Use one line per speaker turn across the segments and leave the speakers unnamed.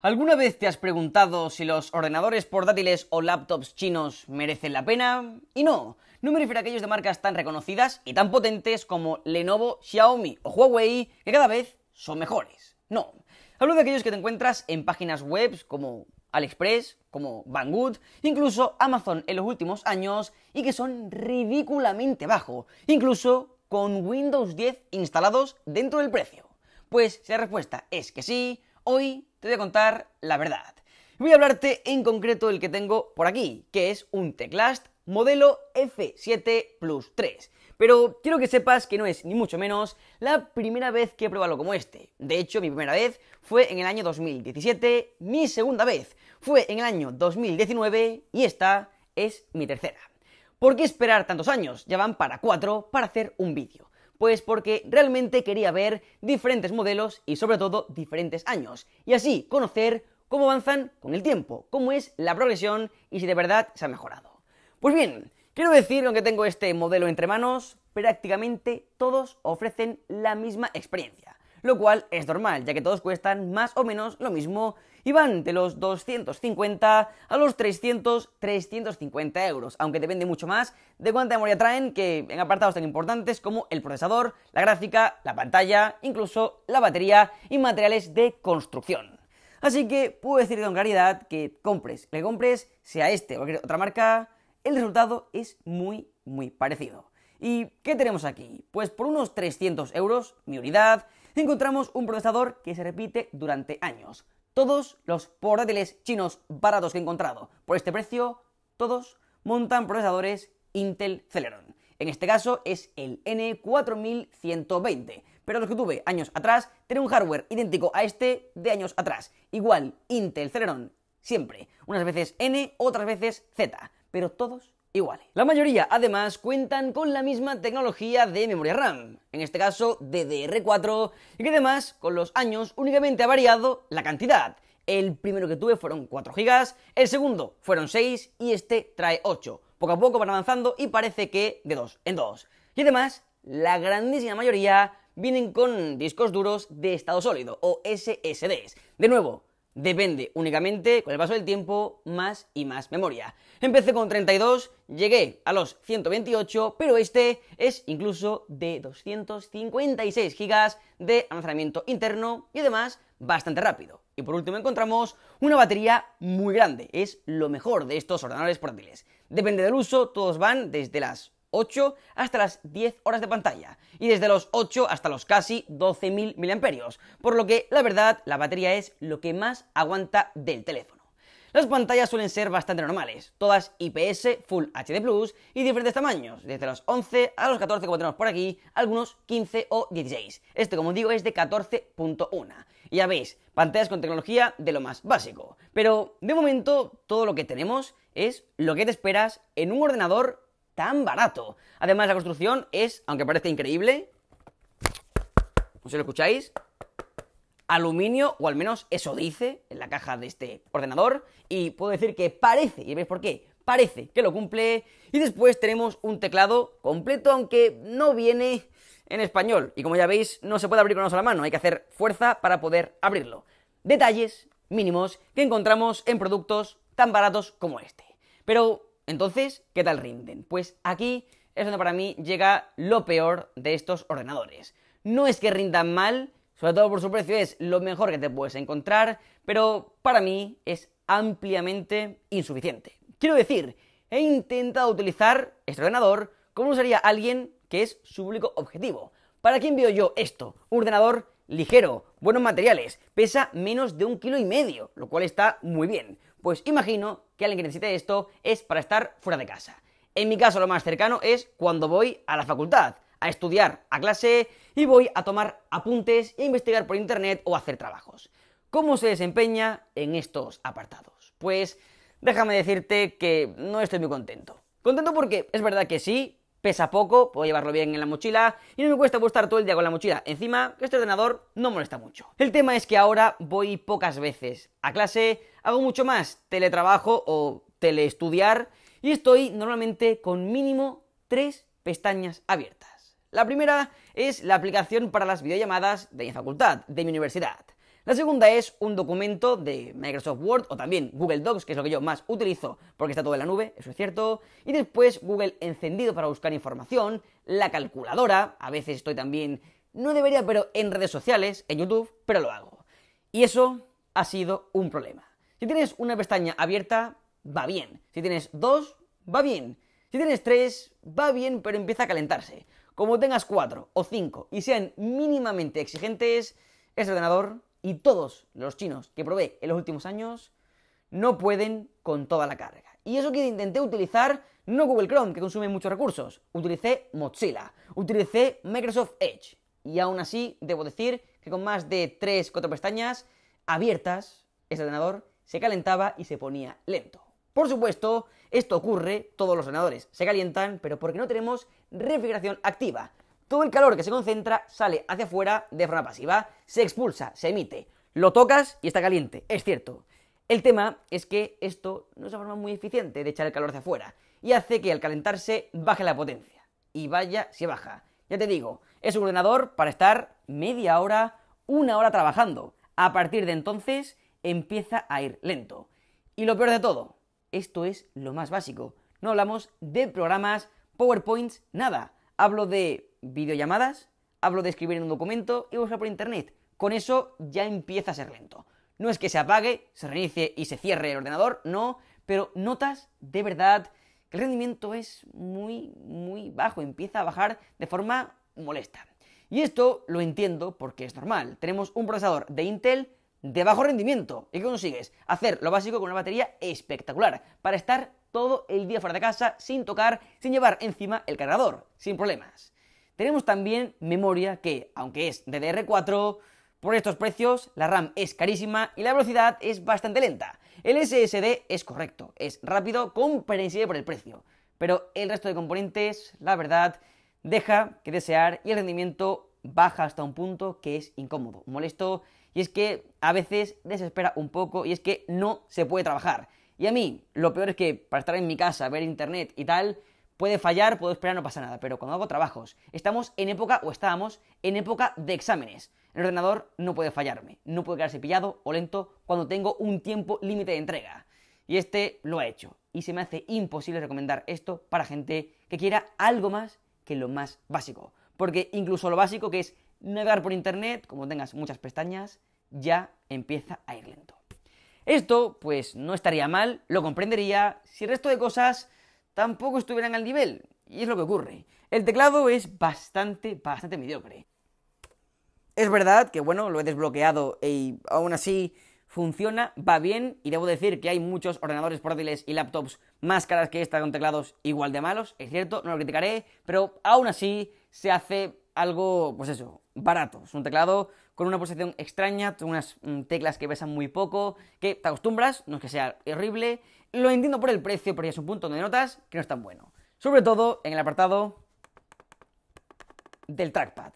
¿Alguna vez te has preguntado si los ordenadores portátiles o laptops chinos merecen la pena? Y no, no me refiero a aquellos de marcas tan reconocidas y tan potentes como Lenovo, Xiaomi o Huawei, que cada vez son mejores. No, hablo de aquellos que te encuentras en páginas web como AliExpress, como Banggood, incluso Amazon en los últimos años y que son ridículamente bajos, incluso con Windows 10 instalados dentro del precio. Pues si la respuesta es que sí, hoy te voy a contar la verdad. Voy a hablarte en concreto del que tengo por aquí, que es un Teclast modelo F7 Plus 3. Pero quiero que sepas que no es ni mucho menos la primera vez que he probado como este. De hecho, mi primera vez fue en el año 2017, mi segunda vez fue en el año 2019 y esta es mi tercera. ¿Por qué esperar tantos años? Ya van para cuatro para hacer un vídeo. Pues porque realmente quería ver diferentes modelos y sobre todo diferentes años, y así conocer cómo avanzan con el tiempo, cómo es la progresión y si de verdad se ha mejorado. Pues bien, quiero decir, aunque tengo este modelo entre manos, prácticamente todos ofrecen la misma experiencia lo cual es normal, ya que todos cuestan más o menos lo mismo y van de los 250 a los 300, 350 euros, aunque depende mucho más de cuánta memoria traen que en apartados tan importantes como el procesador, la gráfica, la pantalla, incluso la batería y materiales de construcción. Así que puedo decir con claridad que compres, le compres, sea este o cualquier otra marca, el resultado es muy, muy parecido. ¿Y qué tenemos aquí? Pues por unos 300 euros, mi unidad, encontramos un procesador que se repite durante años. Todos los portátiles chinos baratos que he encontrado por este precio, todos montan procesadores Intel Celeron. En este caso es el N4120, pero los que tuve años atrás tienen un hardware idéntico a este de años atrás. Igual Intel Celeron, siempre. Unas veces N, otras veces Z, pero todos la mayoría, además, cuentan con la misma tecnología de memoria RAM, en este caso DDR4, y que además, con los años, únicamente ha variado la cantidad. El primero que tuve fueron 4 GB, el segundo fueron 6 y este trae 8. Poco a poco van avanzando y parece que de 2 en 2. Y además, la grandísima mayoría vienen con discos duros de estado sólido o SSDs. De nuevo, depende únicamente, con el paso del tiempo, más y más memoria. Empecé con 32, llegué a los 128, pero este es incluso de 256 GB de almacenamiento interno y además bastante rápido. Y por último encontramos una batería muy grande, es lo mejor de estos ordenadores portátiles. Depende del uso, todos van desde las 8 hasta las 10 horas de pantalla y desde los 8 hasta los casi 12.000 mAh, por lo que la verdad la batería es lo que más aguanta del teléfono. Las pantallas suelen ser bastante normales, todas IPS, Full HD Plus y diferentes tamaños, desde los 11 a los 14 como tenemos por aquí, algunos 15 o 16. Este como digo es de 14.1. Y ya veis, pantallas con tecnología de lo más básico. Pero de momento todo lo que tenemos es lo que te esperas en un ordenador tan barato. Además, la construcción es, aunque parece increíble, no sé lo escucháis, aluminio, o al menos eso dice en la caja de este ordenador, y puedo decir que parece, y veis por qué, parece que lo cumple, y después tenemos un teclado completo, aunque no viene en español, y como ya veis, no se puede abrir con una sola mano, hay que hacer fuerza para poder abrirlo. Detalles mínimos que encontramos en productos tan baratos como este. Pero entonces, ¿qué tal rinden? Pues aquí es donde para mí llega lo peor de estos ordenadores. No es que rindan mal, sobre todo por su precio es lo mejor que te puedes encontrar, pero para mí es ampliamente insuficiente. Quiero decir, he intentado utilizar este ordenador como usaría alguien que es su público objetivo. ¿Para quién veo yo esto? Un ordenador ligero, buenos materiales, pesa menos de un kilo y medio, lo cual está muy bien. Pues imagino que alguien que necesite esto es para estar fuera de casa. En mi caso lo más cercano es cuando voy a la facultad, a estudiar a clase y voy a tomar apuntes e investigar por internet o hacer trabajos. ¿Cómo se desempeña en estos apartados? Pues déjame decirte que no estoy muy contento. Contento porque es verdad que sí, pesa poco, puedo llevarlo bien en la mochila y no me cuesta buscar todo el día con la mochila. Encima, este ordenador no molesta mucho. El tema es que ahora voy pocas veces a clase, hago mucho más teletrabajo o teleestudiar y estoy normalmente con mínimo tres pestañas abiertas. La primera es la aplicación para las videollamadas de mi facultad, de mi universidad. La segunda es un documento de Microsoft Word o también Google Docs, que es lo que yo más utilizo porque está todo en la nube, eso es cierto. Y después Google encendido para buscar información, la calculadora, a veces estoy también, no debería, pero en redes sociales, en YouTube, pero lo hago. Y eso ha sido un problema. Si tienes una pestaña abierta, va bien. Si tienes dos, va bien. Si tienes tres, va bien, pero empieza a calentarse. Como tengas cuatro o cinco y sean mínimamente exigentes, ese ordenador y todos los chinos que probé en los últimos años no pueden con toda la carga. Y eso que intenté utilizar no Google Chrome, que consume muchos recursos, utilicé Mozilla, utilicé Microsoft Edge. Y aún así, debo decir que con más de 3-4 pestañas abiertas, ese ordenador se calentaba y se ponía lento. Por supuesto, esto ocurre, todos los ordenadores se calientan, pero porque no tenemos refrigeración activa todo el calor que se concentra sale hacia afuera de forma pasiva, se expulsa, se emite, lo tocas y está caliente, es cierto. El tema es que esto no es una forma muy eficiente de echar el calor hacia afuera y hace que al calentarse baje la potencia. Y vaya si baja. Ya te digo, es un ordenador para estar media hora, una hora trabajando. A partir de entonces empieza a ir lento. Y lo peor de todo, esto es lo más básico. No hablamos de programas, PowerPoints, nada. Hablo de videollamadas, hablo de escribir en un documento y buscar por internet. Con eso ya empieza a ser lento. No es que se apague, se reinicie y se cierre el ordenador, no, pero notas de verdad que el rendimiento es muy, muy bajo, empieza a bajar de forma molesta. Y esto lo entiendo porque es normal. Tenemos un procesador de Intel de bajo rendimiento. ¿Y qué consigues? Hacer lo básico con una batería espectacular para estar todo el día fuera de casa sin tocar, sin llevar encima el cargador, sin problemas. Tenemos también memoria que, aunque es DDR4, por estos precios la RAM es carísima y la velocidad es bastante lenta. El SSD es correcto, es rápido, comprensible por el precio, pero el resto de componentes, la verdad, deja que desear y el rendimiento baja hasta un punto que es incómodo, molesto, y es que a veces desespera un poco y es que no se puede trabajar. Y a mí, lo peor es que para estar en mi casa, ver internet y tal, Puede fallar, puedo esperar, no pasa nada, pero cuando hago trabajos, estamos en época o estábamos en época de exámenes. El ordenador no puede fallarme, no puede quedarse pillado o lento cuando tengo un tiempo límite de entrega. Y este lo ha hecho. Y se me hace imposible recomendar esto para gente que quiera algo más que lo más básico. Porque incluso lo básico que es navegar por internet, como tengas muchas pestañas, ya empieza a ir lento. Esto, pues, no estaría mal, lo comprendería si el resto de cosas tampoco estuvieran al nivel. Y es lo que ocurre. El teclado es bastante, bastante mediocre. Es verdad que, bueno, lo he desbloqueado y aún así funciona, va bien, y debo decir que hay muchos ordenadores portátiles y laptops más caras que esta con teclados igual de malos, es cierto, no lo criticaré, pero aún así se hace algo, pues eso, barato. Es un teclado con una posición extraña, unas mm, teclas que pesan muy poco, que te acostumbras, no es que sea horrible, lo entiendo por el precio, pero ya es un punto donde notas que no es tan bueno. Sobre todo en el apartado del trackpad.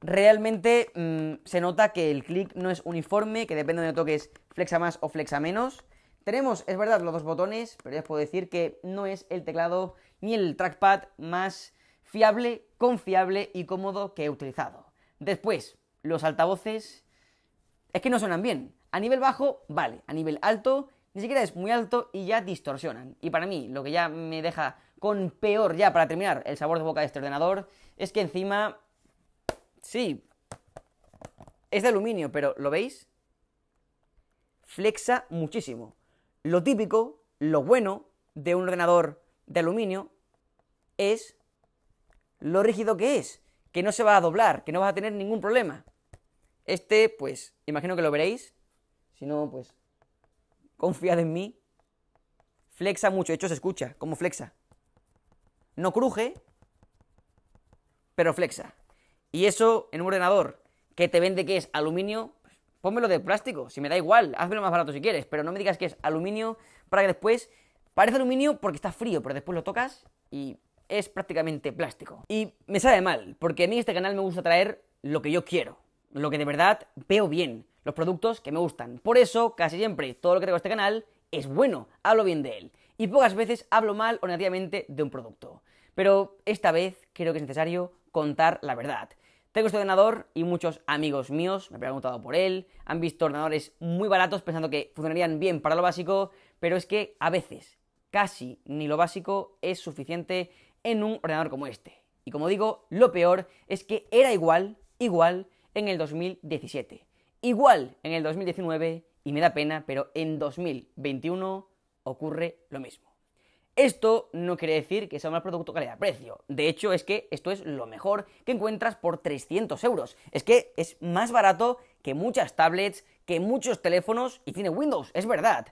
Realmente mm, se nota que el clic no es uniforme, que depende de donde toques flexa más o flexa menos. Tenemos, es verdad, los dos botones, pero ya os puedo decir que no es el teclado ni el trackpad más fiable, confiable y cómodo que he utilizado. Después, los altavoces es que no suenan bien. A nivel bajo, vale. A nivel alto, ni siquiera es muy alto y ya distorsionan. Y para mí, lo que ya me deja con peor, ya para terminar, el sabor de boca de este ordenador, es que encima... Sí. Es de aluminio, pero ¿lo veis? Flexa muchísimo. Lo típico, lo bueno de un ordenador de aluminio es lo rígido que es, que no se va a doblar, que no vas a tener ningún problema. Este, pues, imagino que lo veréis. Si no, pues, confiad en mí. Flexa mucho, de hecho se escucha, como flexa. No cruje, pero flexa. Y eso en un ordenador que te vende que es aluminio, Ponmelo pues, de plástico, si me da igual, lo más barato si quieres, pero no me digas que es aluminio para que después parece aluminio porque está frío, pero después lo tocas y es prácticamente plástico. Y me sale mal, porque a mí este canal me gusta traer lo que yo quiero lo que de verdad veo bien, los productos que me gustan. Por eso, casi siempre, todo lo que tengo en este canal es bueno, hablo bien de él. Y pocas veces hablo mal o negativamente de un producto. Pero esta vez creo que es necesario contar la verdad. Tengo este ordenador y muchos amigos míos me han preguntado por él, han visto ordenadores muy baratos pensando que funcionarían bien para lo básico, pero es que a veces casi ni lo básico es suficiente en un ordenador como este. Y como digo, lo peor es que era igual, igual, en el 2017. Igual en el 2019, y me da pena, pero en 2021 ocurre lo mismo. Esto no quiere decir que sea un mal producto calidad-precio. De hecho, es que esto es lo mejor que encuentras por 300 euros. Es que es más barato que muchas tablets, que muchos teléfonos y tiene Windows, es verdad.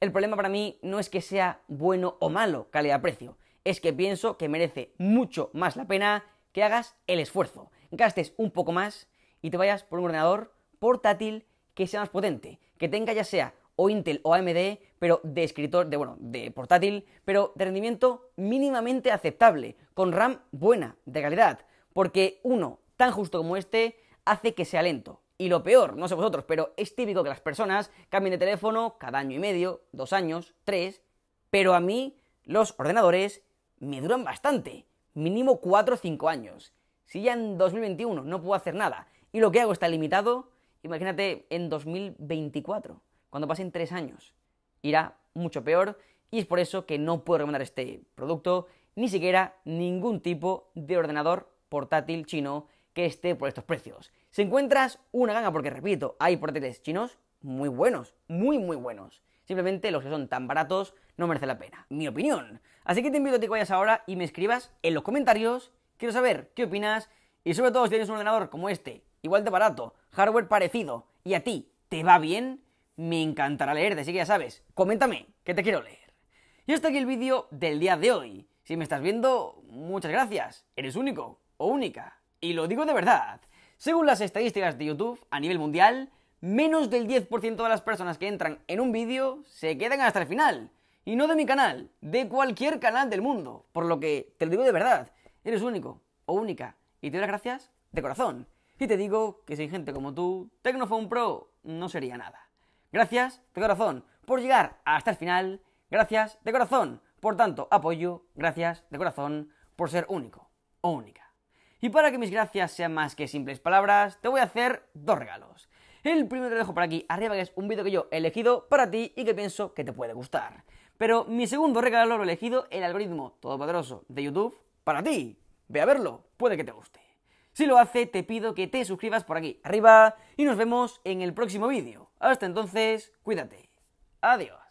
El problema para mí no es que sea bueno o malo calidad-precio, es que pienso que merece mucho más la pena que hagas el esfuerzo, gastes un poco más y te vayas por un ordenador portátil que sea más potente, que tenga ya sea o Intel o AMD, pero de escritor, de bueno, de portátil, pero de rendimiento mínimamente aceptable, con RAM buena, de calidad, porque uno tan justo como este hace que sea lento. Y lo peor, no sé vosotros, pero es típico que las personas cambien de teléfono cada año y medio, dos años, tres, pero a mí los ordenadores me duran bastante, mínimo cuatro o cinco años. Si ya en 2021 no puedo hacer nada y lo que hago está limitado, imagínate, en 2024, cuando pasen tres años. Irá mucho peor y es por eso que no puedo recomendar este producto, ni siquiera ningún tipo de ordenador portátil chino que esté por estos precios. Si encuentras una gana porque repito, hay portátiles chinos muy buenos, muy, muy buenos. Simplemente los que son tan baratos no merece la pena. Mi opinión. Así que te invito a que vayas ahora y me escribas en los comentarios. Quiero saber qué opinas y sobre todo si tienes un ordenador como este igual de barato, hardware parecido, y a ti te va bien, me encantará leerte, así que ya sabes, coméntame, que te quiero leer. Y hasta aquí el vídeo del día de hoy. Si me estás viendo, muchas gracias, eres único o única. Y lo digo de verdad. Según las estadísticas de YouTube a nivel mundial, menos del 10% de las personas que entran en un vídeo se quedan hasta el final. Y no de mi canal, de cualquier canal del mundo. Por lo que te lo digo de verdad, eres único o única. Y te doy las gracias de corazón. Y te digo que sin gente como tú, Tecnophone Pro no sería nada. Gracias de corazón por llegar hasta el final. Gracias de corazón por tanto apoyo. Gracias de corazón por ser único o única. Y para que mis gracias sean más que simples palabras, te voy a hacer dos regalos. El primero te dejo por aquí arriba, que es un vídeo que yo he elegido para ti y que pienso que te puede gustar. Pero mi segundo regalo lo he elegido el algoritmo todopoderoso de YouTube para ti. Ve a verlo, puede que te guste. Si lo hace, te pido que te suscribas por aquí arriba y nos vemos en el próximo vídeo. Hasta entonces, cuídate. Adiós.